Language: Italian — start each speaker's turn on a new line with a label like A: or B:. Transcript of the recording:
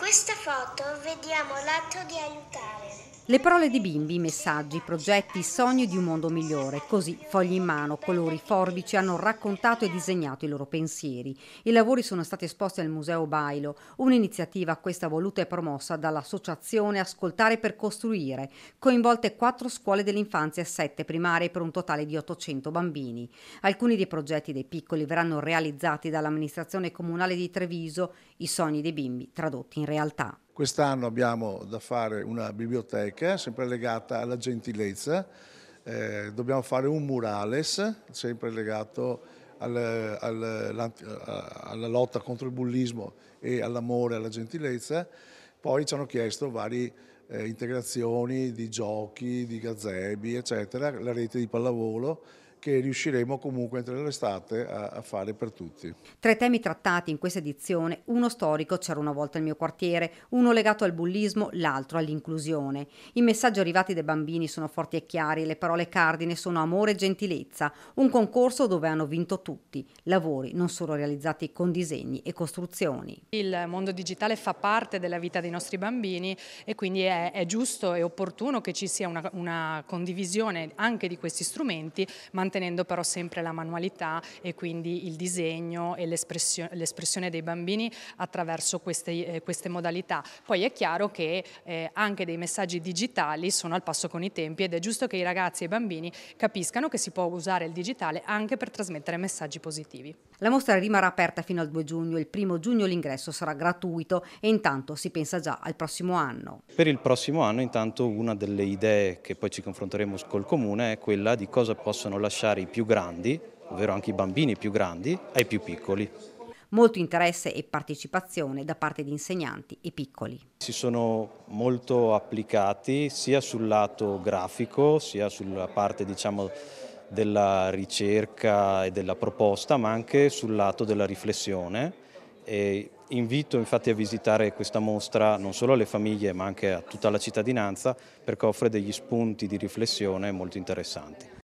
A: In questa foto vediamo l'atto di aiutare.
B: Le parole di bimbi, messaggi, progetti, sogni di un mondo migliore, così fogli in mano, colori, forbici hanno raccontato e disegnato i loro pensieri. I lavori sono stati esposti al Museo Bailo, un'iniziativa questa voluta e promossa dall'associazione Ascoltare per Costruire, coinvolte quattro scuole dell'infanzia e sette primarie per un totale di 800 bambini. Alcuni dei progetti dei piccoli verranno realizzati dall'amministrazione comunale di Treviso, i sogni dei bimbi tradotti
C: in realtà. Quest'anno abbiamo da fare una biblioteca, sempre legata alla gentilezza, eh, dobbiamo fare un murales, sempre legato al, al, eh, alla lotta contro il bullismo e all'amore, e alla gentilezza. Poi ci hanno chiesto varie eh, integrazioni di giochi, di gazebi, eccetera, la rete di pallavolo che riusciremo comunque entro l'estate a, a, fare per tutti.
B: Tre temi trattati in questa edizione, uno storico, c'era una volta il mio quartiere, uno legato al bullismo, l'altro all'inclusione. I messaggi arrivati dai bambini sono forti e chiari, le parole cardine sono amore e gentilezza, un concorso dove hanno vinto tutti, lavori non solo realizzati con disegni e costruzioni.
D: Il mondo digitale fa parte della vita dei nostri bambini e quindi è, è giusto e opportuno che ci sia una, una condivisione anche di questi strumenti, ma mantenendo però sempre la manualità e quindi il disegno e l'espressione dei bambini attraverso queste, eh, queste, modalità. Poi è chiaro che eh, anche dei messaggi digitali sono al passo con i tempi ed è giusto che i ragazzi e i bambini capiscano che si può usare il digitale anche per trasmettere messaggi
B: positivi. La mostra rimarrà aperta fino al 2 giugno, il primo giugno l'ingresso sarà gratuito e intanto si pensa già al prossimo anno.
A: Per il prossimo anno intanto una delle idee che poi ci confronteremo col comune è quella di cosa possono lasciare lasciare i più grandi, ovvero anche i bambini più grandi, ai più piccoli.
B: Molto interesse e partecipazione da parte di insegnanti
A: e piccoli. Si sono molto applicati sia sul lato grafico, sia sulla parte diciamo, della ricerca e della proposta, ma anche sul lato della riflessione. E invito infatti a visitare questa mostra non solo alle famiglie ma anche a tutta la cittadinanza perché offre degli spunti di riflessione molto interessanti.